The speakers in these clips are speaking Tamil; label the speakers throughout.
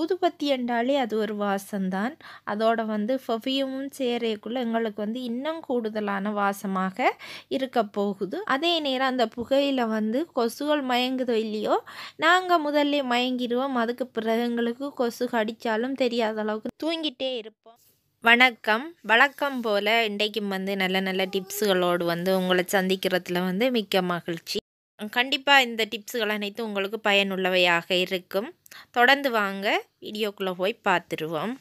Speaker 1: ஊதுபத்தி என்றாலே அது ஒரு வாசம்தான் அதோட வந்து ஃபவியமும் சேரையக்குள்ளே எங்களுக்கு வந்து இன்னும் கூடுதலான வாசமாக இருக்க போகுது அதே நேரம் அந்த புகையில் வந்து கொசுகள் மயங்குதோ இல்லையோ நாங்கள் முதல்ல மயங்கிடுவோம் அதுக்கு பிறகு எங்களுக்கு கொசு கடித்தாலும் தெரியாத அளவுக்கு தூங்கிட்டே இருப்போம் வணக்கம் வழக்கம் போல் இன்றைக்கும் வந்து நல்ல நல்ல டிப்ஸுகளோடு வந்து உங்களை சந்திக்கிறதுல வந்து மிக்க மகிழ்ச்சி கண்டிப்பாக இந்த டிப்ஸுகள் அனைத்தும் உங்களுக்கு பயனுள்ளவையாக இருக்கும் தொடர்ந்து வாங்க வீடியோக்குள்ளே போய் பார்த்துருவோம்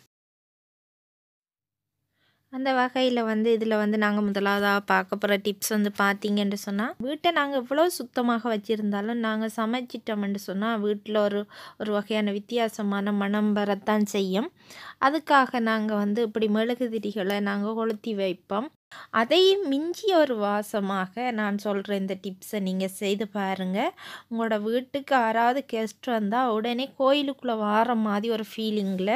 Speaker 1: அந்த வகையில் வந்து இதில் வந்து நாங்கள் முதலாவதாக பார்க்க போகிற டிப்ஸ் வந்து பார்த்தீங்கன்னு சொன்னால் வீட்டை நாங்கள் எவ்வளோ சுத்தமாக வச்சுருந்தாலும் நாங்கள் சமைச்சிட்டோம்னு சொன்னால் வீட்டில் ஒரு ஒரு வகையான வித்தியாசமான மனம் வரத்தான் செய்யும் அதுக்காக நாங்கள் வந்து இப்படி மெழுகுதிரிகளை நாங்கள் கொளுத்தி வைப்போம் அதையும் மிஞ்சிய ஒரு வாசமாக நான் சொல்கிற இந்த டிப்ஸை நீங்கள் செய்து பாருங்கள் உங்களோட வீட்டுக்கு யாராவது கெஸ்ட் வந்தால் உடனே கோயிலுக்குள்ளே வார மாதிரி ஒரு ஃபீலிங்கில்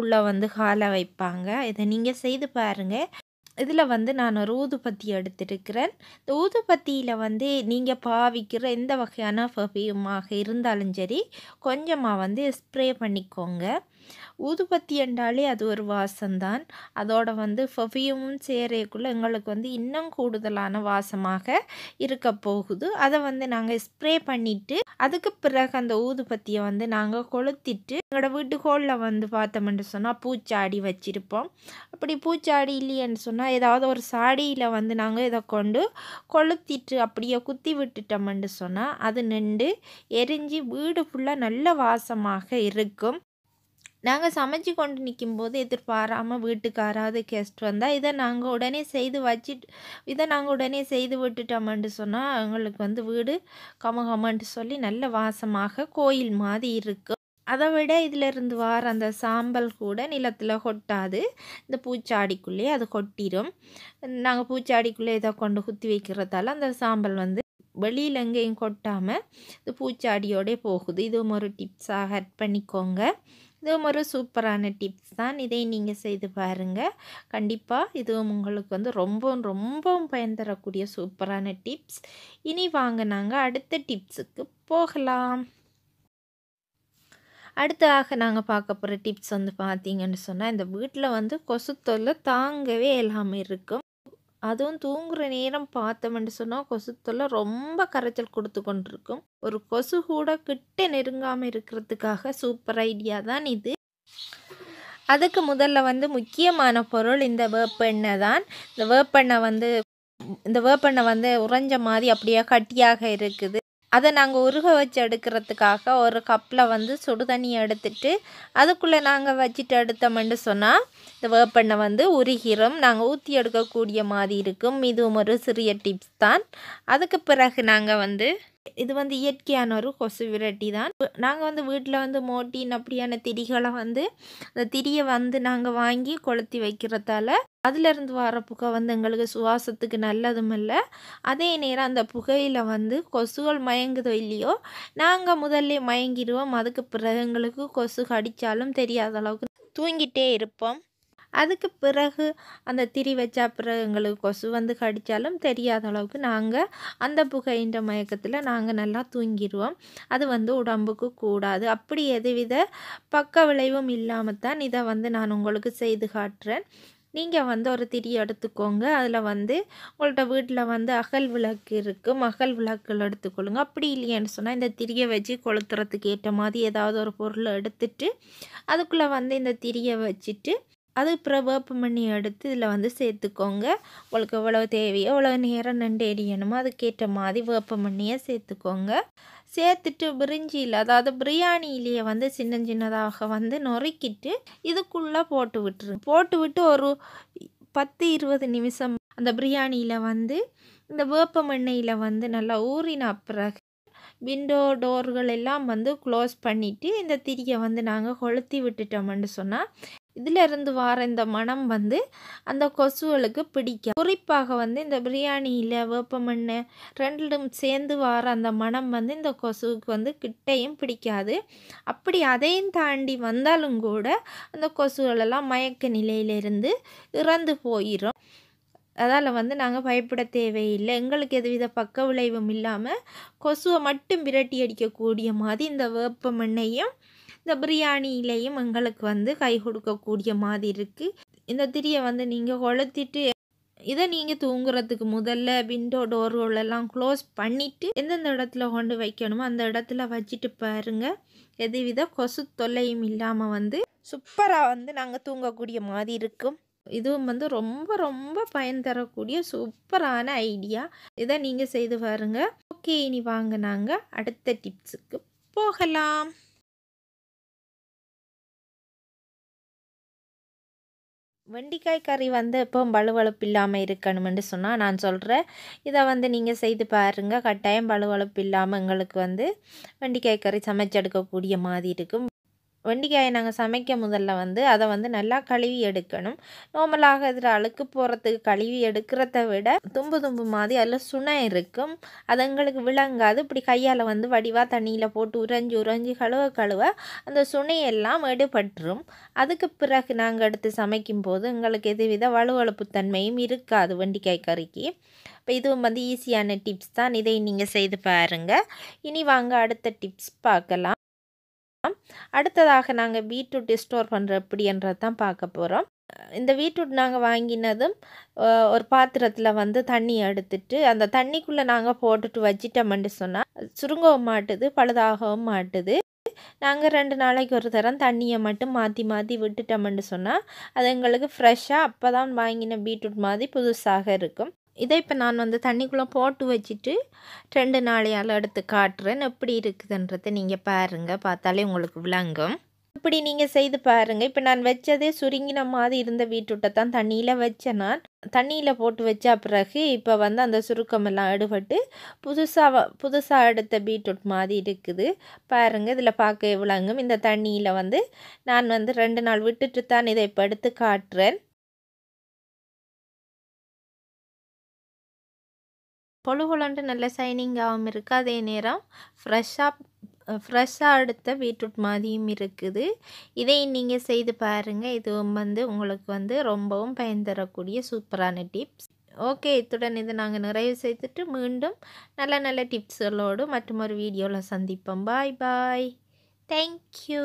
Speaker 1: உள்ளே வந்து ஹாலை வைப்பாங்க இதை நீங்கள் செய்து பாருங்கள் இதில் வந்து நான் ஒரு ஊதுபத்தி எடுத்திருக்கிறேன் இந்த ஊதுபத்தியில் வந்து நீங்கள் பாவிக்கிற எந்த வகையான பர்ஃப்யூமாக இருந்தாலும் சரி கொஞ்சமாக வந்து ஸ்ப்ரே பண்ணிக்கோங்க ஊதுபத்தி என்றாலே அது ஒரு வாசம்தான் அதோட வந்து பர்ஃப்யூமும் சேரைக்குள்ளே எங்களுக்கு வந்து இன்னும் கூடுதலான வாசமாக இருக்க போகுது அதை வந்து நாங்கள் ஸ்ப்ரே பண்ணிவிட்டு அதுக்கு பிறகு அந்த ஊதுபத்தியை வந்து நாங்கள் கொளுத்திட்டு எங்களோட வீட்டுக்கோளில் வந்து பார்த்தோம்னு சொன்னால் பூச்சாடி வச்சுருப்போம் அப்படி பூச்சாடி இல்லையன்னு சொன்னால் ஏதாவது ஒரு சாடியில் வந்து நாங்கள் இதை கொண்டு கொளுத்திட்டு அப்படியே குத்தி விட்டுட்டோம்னு சொன்னால் அது நின்று எரிஞ்சு வீடு ஃபுல்லாக நல்ல வாசமாக இருக்கும் நாங்கள் சமைச்சு கொண்டு நிற்கும்போது எதிர்பாராமல் வீட்டுக்கு கெஸ்ட் வந்தால் இதை நாங்கள் உடனே செய்து வச்சு இதை நாங்கள் உடனே செய்து விட்டுட்டோம்ன்ட்டு சொன்னால் எங்களுக்கு வந்து வீடு கமகமன்ட்டு சொல்லி நல்ல வாசமாக கோயில் மாதிரி இருக்கும் அதை விட இதிலிருந்து வார அந்த சாம்பல் கூட நிலத்தில் கொட்டாது இந்த பூச்சாடிக்குள்ளேயே அது கொட்டிடும் நாங்கள் பூச்சாடிக்குள்ளே இதை கொண்டு குத்தி வைக்கிறதால அந்த சாம்பல் வந்து வெளியில் எங்கேயும் கொட்டாமல் இந்த பூச்சாடியோடே போகுது இதுவும் ஒரு டிப்ஸாக ஆட் பண்ணிக்கோங்க இதுவும் ஒரு சூப்பரான டிப்ஸ் தான் இதை நீங்கள் செய்து பாருங்கள் கண்டிப்பாக இதுவும் உங்களுக்கு வந்து ரொம்பவும் ரொம்பவும் பயன் தரக்கூடிய சூப்பரான டிப்ஸ் இனி வாங்க நாங்கள் அடுத்த டிப்ஸுக்கு போகலாம் அடுத்ததாக நாங்கள் பார்க்க போகிற டிப்ஸ் வந்து பார்த்திங்கன்னு சொன்னால் இந்த வீட்டில் வந்து கொசு தொல்லை தாங்கவே இல்லாமல் இருக்கும் அதுவும் தூங்குகிற நேரம் பார்த்தோம்னு சொன்னால் கொசு தொல்லை ரொம்ப கரைச்சல் கொடுத்து கொண்டிருக்கும் ஒரு கொசு கூட கிட்ட நெருங்காமல் இருக்கிறதுக்காக சூப்பர் ஐடியா தான் இது அதுக்கு முதல்ல வந்து முக்கியமான பொருள் இந்த வேப்பெண்ணெய் தான் இந்த வேப்பெண்ணெய் வந்து இந்த வேப்பெண்ணெய் வந்து உறைஞ்ச மாதிரி அப்படியே கட்டியாக இருக்குது அதை நாங்கள் உருக வச்சு எடுக்கிறதுக்காக ஒரு கப்பில் வந்து சுடு தண்ணியை எடுத்துட்டு அதுக்குள்ளே நாங்கள் வச்சுட்டு எடுத்தோம்னு சொன்னால் இந்த வேப்பெண்ணை வந்து உருகிறோம் நாங்கள் ஊற்றி எடுக்கக்கூடிய மாதிரி இருக்கும் இதுவும் ஒரு சிறிய டிப்ஸ் தான் அதுக்கு பிறகு நாங்கள் வந்து இது வந்து இயற்கையான ஒரு கொசு விரட்டி தான் நாங்கள் வந்து வீட்டில் வந்து மோட்டின் அப்படியான திரிகளை வந்து அந்த திரியை வந்து நாங்கள் வாங்கி கொளுத்தி வைக்கிறதால அதுலேருந்து வர புகை வந்து எங்களுக்கு சுவாசத்துக்கு நல்லதும் இல்லை அதே நேரம் அந்த புகையில் வந்து கொசுகள் மயங்குதோ இல்லையோ நாங்கள் முதல்ல மயங்கிடுவோம் அதுக்கு பிறகு எங்களுக்கு கொசு கடித்தாலும் தெரியாத அளவுக்கு தூங்கிட்டே இருப்போம் அதுக்கு பிறகு அந்த திரி வச்சா பிறகு எங்களுக்கு கொசு வந்து கடித்தாலும் தெரியாத அளவுக்கு நாங்கள் அந்த புகையின்ற மயக்கத்தில் நாங்கள் நல்லா தூங்கிடுவோம் அது வந்து உடம்புக்கு கூடாது அப்படி எதுவித பக்க விளைவும் இல்லாமல் தான் இதை வந்து நான் உங்களுக்கு செய்து காட்டுறேன் நீங்கள் வந்து ஒரு திரி எடுத்துக்கோங்க அதில் வந்து உங்கள்கிட்ட வீட்டில் வந்து அகல் விளக்கு இருக்கும் அகல் விளக்குகள் எடுத்துக்கொள்ளுங்க அப்படி இல்லையேன்னு சொன்னால் இந்த திரியை வச்சு கொளுத்துறதுக்கு ஏற்ற மாதிரி ஏதாவது ஒரு பொருளை எடுத்துட்டு அதுக்குள்ளே வந்து இந்த திரியை வச்சுட்டு அது பிரபாப்பம் பண்ணி எடுத்து இதில் வந்து சேர்த்துக்கோங்க உங்களுக்கு எவ்வளோ தேவையோ எவ்வளோ நேரம் நண்டு எரியணுமோ அதுக்கேற்ற மாதிரி வேப்பம் பண்ணியே சேர்த்துக்கோங்க சேர்த்துட்டு பிரிஞ்சியில் அதாவது பிரியாணியிலேயே வந்து சின்ன சின்னதாக வந்து நொறுக்கிட்டு இதுக்குள்ளே போட்டு விட்டுரு போட்டு விட்டு ஒரு பத்து இருபது நிமிஷம் அந்த பிரியாணியில் வந்து இந்த வேப்பம் எண்ணெயில் வந்து நல்லா ஊறின பிறகு விண்டோ டோர்கள் எல்லாம் வந்து க்ளோஸ் பண்ணிவிட்டு இந்த திரியை வந்து நாங்கள் கொளுத்தி விட்டுட்டோம்னு சொன்னால் இருந்து வர இந்த மனம் வந்து அந்த கொசுவளுக்கு பிடிக்கும் குறிப்பாக வந்து இந்த பிரியாணியில் வேப்பமண்ணு ரெண்டும் சேர்ந்து வர அந்த மனம் வந்து இந்த கொசுவுக்கு வந்து கிட்டையும் பிடிக்காது அப்படி அதையும் தாண்டி வந்தாலும் கூட அந்த கொசுகளெல்லாம் மயக்க நிலையிலிருந்து இறந்து போயிடும் அதால் வந்து நாங்கள் பயப்பட தேவையில்லை எங்களுக்கு எதுவித பக்க விளைவும் இல்லாமல் கொசுவை மட்டும் விரட்டி அடிக்கக்கூடிய மாதிரி இந்த வேப்ப மண்ணையும் இந்த பிரியாணியிலையும் எங்களுக்கு வந்து கை கொடுக்கக்கூடிய மாதிரி இருக்குது இந்த திரியை வந்து நீங்கள் கொளுத்திட்டு இதை நீங்கள் தூங்குறதுக்கு முதல்ல விண்டோ டோர்களெல்லாம் க்ளோஸ் பண்ணிவிட்டு எந்தெந்த இடத்துல கொண்டு வைக்கணுமோ அந்த இடத்துல வச்சுட்டு பாருங்கள் எதுவித கொசு தொல்லையும் இல்லாமல் வந்து சூப்பராக வந்து நாங்கள் தூங்கக்கூடிய மாதிரி இருக்கும் இதுவும் வந்து ரொம்ப ரொம்ப பயன் தரக்கூடிய சூப்பரான ஐடியா இதை நீங்கள் செய்து பாருங்கள் ஓகே இனி வாங்க நாங்கள் அடுத்த டிப்ஸுக்கு போகலாம் வெண்டிக்காய் கறி வந்து எப்பவும் பழுவழுப்பு இல்லாமல் இருக்கணும்னு சொன்னால் நான் சொல்கிறேன் இதை வந்து நீங்கள் செய்து பாருங்கள் கட்டாயம் பழுவழுப்பு இல்லாமல் எங்களுக்கு வந்து வெண்டிக்காய் கறி சமைச்செடுக்கக்கூடிய மாதிரி இருக்கும் வெண்டிக்காயை நாங்கள் சமைக்க முதல்ல வந்து அதை வந்து நல்லா கழுவி எடுக்கணும் நார்மலாக இதில் அழுக்கு போகிறதுக்கு கழுவி எடுக்கிறத விட தும்பு தும்பு மாதிரி அதில் சுனை இருக்கும் அது எங்களுக்கு விளங்காது இப்படி கையால் வந்து வடிவாக தண்ணியில் போட்டு உறைஞ்சி உறைஞ்சி கழுவ கழுவ அந்த சுனையெல்லாம் எடுபட்டுரும் அதுக்கு பிறகு நாங்கள் எடுத்து சமைக்கும் போது எங்களுக்கு எதுவித வலுவழுப்பு தன்மையும் இருக்காது வெண்டிக்காய் கறிக்கு இப்போ இதுவும் வந்து ஈஸியான டிப்ஸ் தான் இதை நீங்கள் செய்து பாருங்கள் இனி வாங்க அடுத்த டிப்ஸ் பார்க்கலாம் அடுத்ததாக நாங்கள் பீட்ரூட் ஸ்டோர் பண்ணுற எப்படின்றது தான் பார்க்க போகிறோம் இந்த பீட்ரூட் நாங்கள் வாங்கினதும் ஒரு பாத்திரத்தில் வந்து தண்ணி எடுத்துட்டு அந்த தண்ணிக்குள்ளே நாங்கள் போட்டுட்டு வச்சிட்டோம்னு சொன்னால் சுருங்கவும் மாட்டுது பழுதாகவும் மாட்டுது நாங்கள் ரெண்டு நாளைக்கு ஒரு தரம் தண்ணியை மட்டும் மாற்றி மாற்றி விட்டுட்டோம்னு சொன்னால் அது எங்களுக்கு ஃப்ரெஷ்ஷாக அப்போ தான் வாங்கின பீட்ரூட் மாதிரி புதுசாக இருக்கும் இதை இப்போ நான் வந்து தண்ணிக்குள்ளே போட்டு வச்சுட்டு ரெண்டு நாளையால் எடுத்து காட்டுறேன் எப்படி இருக்குதுன்றதை நீங்கள் பாருங்கள் பார்த்தாலே உங்களுக்கு விளங்கும் இப்படி நீங்கள் செய்து பாருங்கள் இப்போ நான் வச்சதே சுருங்கின மாதிரி இருந்த வீட்டுட்டை தான் தண்ணியில் வச்சேன் நான் தண்ணியில் போட்டு வச்ச பிறகு இப்போ வந்து அந்த சுருக்கமெல்லாம் எடுபட்டு புதுசாக புதுசாக எடுத்த பீட்ரூட் மாதிரி இருக்குது பாருங்கள் இதில் பார்க்க விளங்கும் இந்த தண்ணியில் வந்து நான் வந்து ரெண்டு நாள் விட்டுட்டு தான் இதை இப்போ எடுத்து காட்டுறேன் பொழுகுலன்ட்டு நல்ல ஆகும் இருக்குது அதே நேரம் ஃப்ரெஷ்ஷாக ஃப்ரெஷ்ஷாக அடுத்த பீட்ரூட் மாதிரியும் இருக்குது இதை நீங்கள் செய்து பாருங்கள் இதுவும் வந்து உங்களுக்கு வந்து ரொம்பவும் பயன் தரக்கூடிய சூப்பரான டிப்ஸ் ஓகே இத்துடன் இதை நாங்கள் நிறைவு செய்துட்டு மீண்டும் நல்ல நல்ல டிப்ஸ்களோடு மற்றும் ஒரு வீடியோவில் சந்திப்போம் பாய் பாய் தேங்க்யூ